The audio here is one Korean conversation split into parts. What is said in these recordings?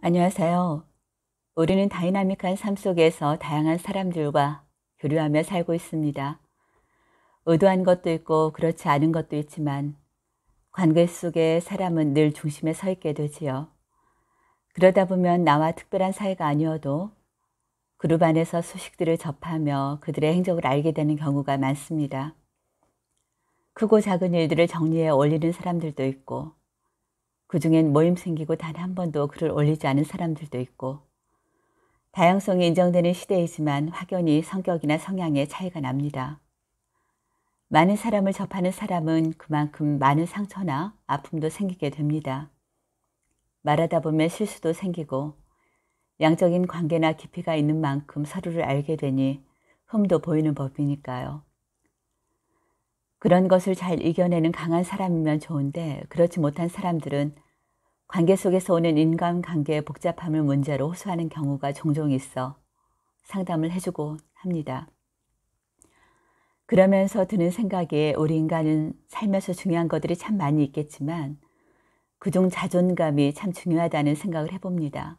안녕하세요. 우리는 다이나믹한 삶 속에서 다양한 사람들과 교류하며 살고 있습니다. 의도한 것도 있고 그렇지 않은 것도 있지만 관계 속에 사람은 늘 중심에 서 있게 되지요. 그러다 보면 나와 특별한 사이가 아니어도 그룹 안에서 소식들을 접하며 그들의 행적을 알게 되는 경우가 많습니다. 크고 작은 일들을 정리해 올리는 사람들도 있고 그 중엔 모임 생기고 단 한 번도 글을 올리지 않은 사람들도 있고 다양성이 인정되는 시대이지만 확연히 성격이나 성향에 차이가 납니다. 많은 사람을 접하는 사람은 그만큼 많은 상처나 아픔도 생기게 됩니다. 말하다 보면 실수도 생기고 양적인 관계나 깊이가 있는 만큼 서로를 알게 되니 흠도 보이는 법이니까요. 그런 것을 잘 이겨내는 강한 사람이면 좋은데 그렇지 못한 사람들은 관계 속에서 오는 인간관계의 복잡함을 문제로 호소하는 경우가 종종 있어 상담을 해주고 합니다. 그러면서 드는 생각에 우리 인간은 살면서 중요한 것들이 참 많이 있겠지만 그중 자존감이 참 중요하다는 생각을 해봅니다.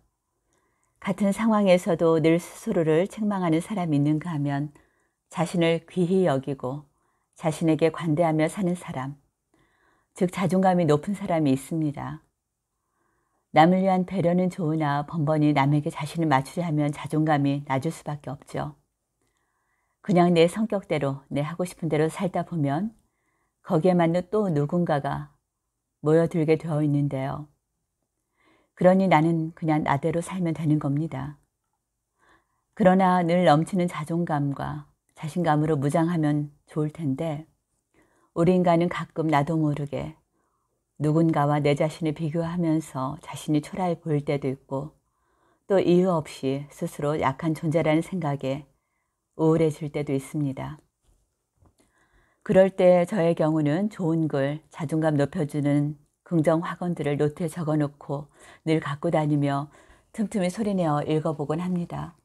같은 상황에서도 늘 스스로를 책망하는 사람이 있는가 하면 자신을 귀히 여기고 자신에게 관대하며 사는 사람, 즉 자존감이 높은 사람이 있습니다. 남을 위한 배려는 좋으나 번번이 남에게 자신을 맞추려 하면 자존감이 낮을 수밖에 없죠. 그냥 내 성격대로 내 하고 싶은 대로 살다 보면 거기에 맞는 또 누군가가 모여들게 되어 있는데요. 그러니 나는 그냥 나대로 살면 되는 겁니다. 그러나 늘 넘치는 자존감과 자신감으로 무장하면 좋을 텐데 우리 인간은 가끔 나도 모르게 누군가와 내 자신을 비교하면서 자신이 초라해 보일 때도 있고 또 이유 없이 스스로 약한 존재라는 생각에 우울해질 때도 있습니다. 그럴 때 저의 경우는 좋은 글, 자존감 높여주는 긍정 학원들을 노트에 적어놓고 늘 갖고 다니며 틈틈이 소리내어 읽어보곤 합니다.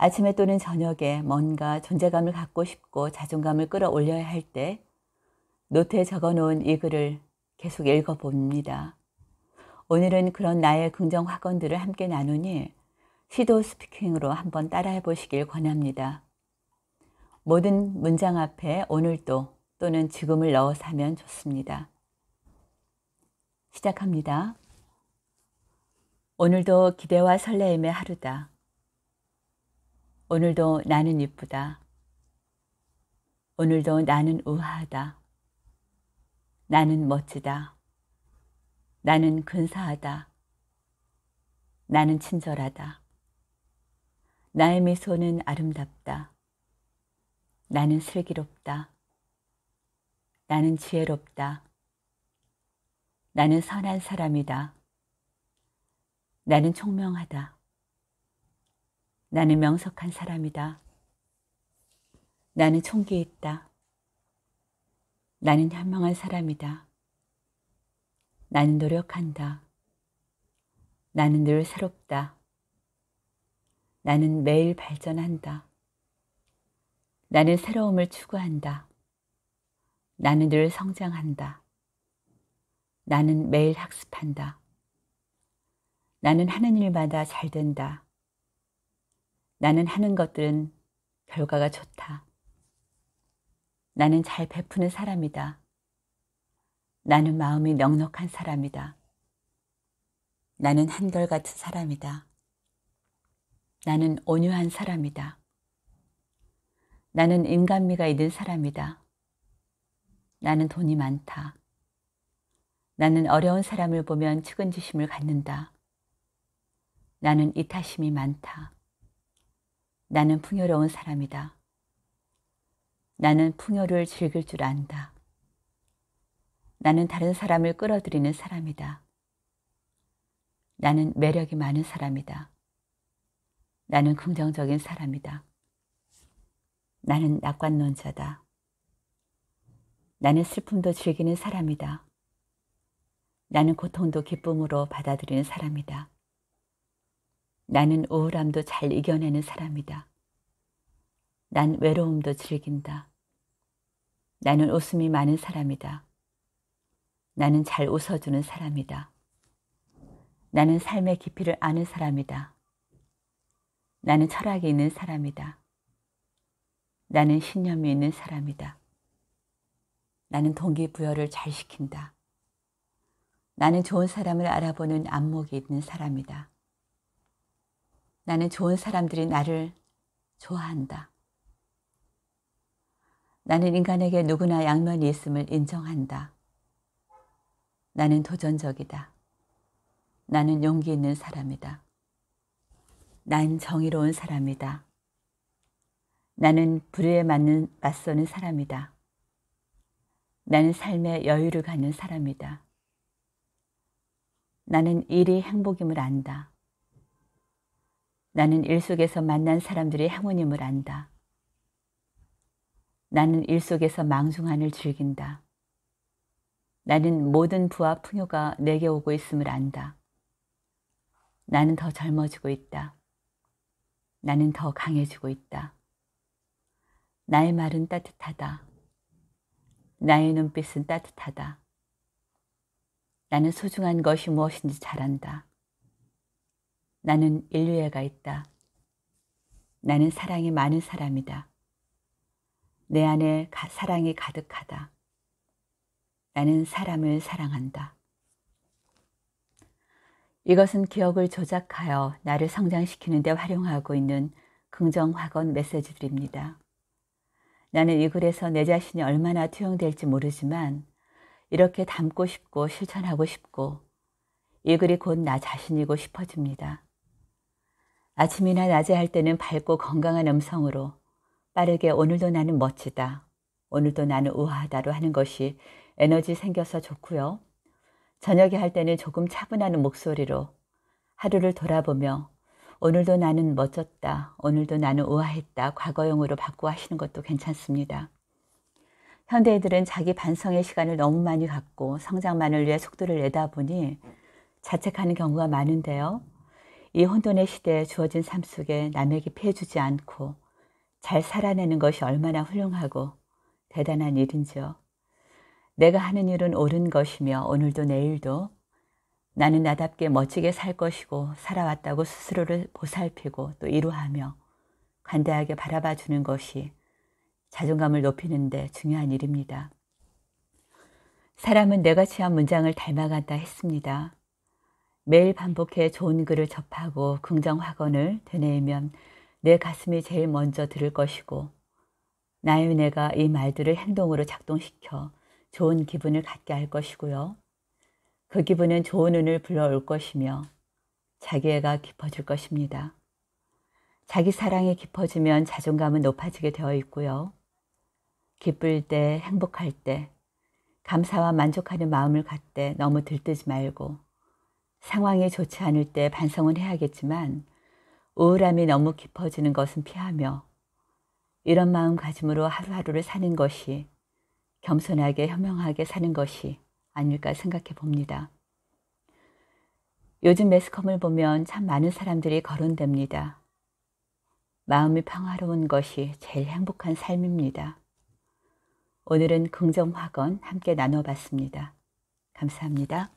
아침에 또는 저녁에 뭔가 존재감을 갖고 싶고 자존감을 끌어올려야 할 때 노트에 적어놓은 이 글을 계속 읽어봅니다. 오늘은 그런 나의 긍정 확언들을 함께 나누니 시도 스피킹으로 한번 따라해 보시길 권합니다. 모든 문장 앞에 오늘도 또는 지금을 넣어서 하면 좋습니다. 시작합니다. 오늘도 기대와 설레임의 하루다. 오늘도 나는 이쁘다. 오늘도 나는 우아하다. 나는 멋지다. 나는 근사하다. 나는 친절하다. 나의 미소는 아름답다. 나는 슬기롭다. 나는 지혜롭다. 나는 선한 사람이다. 나는 총명하다. 나는 명석한 사람이다. 나는 총기 있다. 나는 현명한 사람이다. 나는 노력한다. 나는 늘 새롭다. 나는 매일 발전한다. 나는 새로움을 추구한다. 나는 늘 성장한다. 나는 매일 학습한다. 나는 하는 일마다 잘 된다. 나는 하는 것들은 결과가 좋다. 나는 잘 베푸는 사람이다. 나는 마음이 넉넉한 사람이다. 나는 한결같은 사람이다. 나는 온유한 사람이다. 나는 인간미가 있는 사람이다. 나는 돈이 많다. 나는 어려운 사람을 보면 측은지심을 갖는다. 나는 이타심이 많다. 나는 풍요로운 사람이다. 나는 풍요를 즐길 줄 안다. 나는 다른 사람을 끌어들이는 사람이다. 나는 매력이 많은 사람이다. 나는 긍정적인 사람이다. 나는 낙관론자다. 나는 슬픔도 즐기는 사람이다. 나는 고통도 기쁨으로 받아들이는 사람이다. 나는 우울함도 잘 이겨내는 사람이다. 난 외로움도 즐긴다. 나는 웃음이 많은 사람이다. 나는 잘 웃어주는 사람이다. 나는 삶의 깊이를 아는 사람이다. 나는 철학이 있는 사람이다. 나는 신념이 있는 사람이다. 나는 동기부여를 잘 시킨다. 나는 좋은 사람을 알아보는 안목이 있는 사람이다. 나는 좋은 사람들이 나를 좋아한다. 나는 인간에게 누구나 양면이 있음을 인정한다. 나는 도전적이다. 나는 용기 있는 사람이다. 난 정의로운 사람이다. 나는 불의에 맞는, 맞서는 사람이다. 나는 삶의 여유를 갖는 사람이다. 나는 일이 행복임을 안다. 나는 일 속에서 만난 사람들의 행운임을 안다. 나는 일 속에서 망중한을 즐긴다. 나는 모든 부와 풍요가 내게 오고 있음을 안다. 나는 더 젊어지고 있다. 나는 더 강해지고 있다. 나의 말은 따뜻하다. 나의 눈빛은 따뜻하다. 나는 소중한 것이 무엇인지 잘 안다. 나는 인류애가 있다. 나는 사랑이 많은 사람이다. 내 안에 가, 사랑이 가득하다. 나는 사람을 사랑한다. 이것은 기억을 조작하여 나를 성장시키는 데 활용하고 있는 긍정학원 메시지들입니다. 나는 이 글에서 내 자신이 얼마나 투영될지 모르지만 이렇게 담고 싶고 실천하고 싶고 이 글이 곧 나 자신이고 싶어집니다. 아침이나 낮에 할 때는 밝고 건강한 음성으로 빠르게 오늘도 나는 멋지다. 오늘도 나는 우아하다로 하는 것이 에너지 생겨서 좋고요. 저녁에 할 때는 조금 차분한 목소리로 하루를 돌아보며 오늘도 나는 멋졌다. 오늘도 나는 우아했다. 과거형으로 바꾸어 하시는 것도 괜찮습니다. 현대인들은 자기 반성의 시간을 너무 많이 갖고 성장만을 위해 속도를 내다 보니 자책하는 경우가 많은데요. 이 혼돈의 시대에 주어진 삶 속에 남에게 피해주지 않고 잘 살아내는 것이 얼마나 훌륭하고 대단한 일인지요. 내가 하는 일은 옳은 것이며 오늘도 내일도 나는 나답게 멋지게 살 것이고 살아왔다고 스스로를 보살피고 또 이루하며 관대하게 바라봐 주는 것이 자존감을 높이는데 중요한 일입니다. 사람은 내가 취한 문장을 닮아간다 했습니다. 매일 반복해 좋은 글을 접하고 긍정학원을 되뇌이면 내 가슴이 제일 먼저 들을 것이고 나의 은혜가 이 말들을 행동으로 작동시켜 좋은 기분을 갖게 할 것이고요. 그 기분은 좋은 운을 불러올 것이며 자기애가 깊어질 것입니다. 자기 사랑이 깊어지면 자존감은 높아지게 되어 있고요. 기쁠 때, 행복할 때, 감사와 만족하는 마음을 갖되 너무 들뜨지 말고 상황이 좋지 않을 때 반성은 해야겠지만 우울함이 너무 깊어지는 것은 피하며 이런 마음가짐으로 하루하루를 사는 것이 겸손하게 현명하게 사는 것이 아닐까 생각해 봅니다. 요즘 매스컴을 보면 참 많은 사람들이 거론됩니다. 마음이 평화로운 것이 제일 행복한 삶입니다. 오늘은 긍정화건 함께 나눠봤습니다. 감사합니다.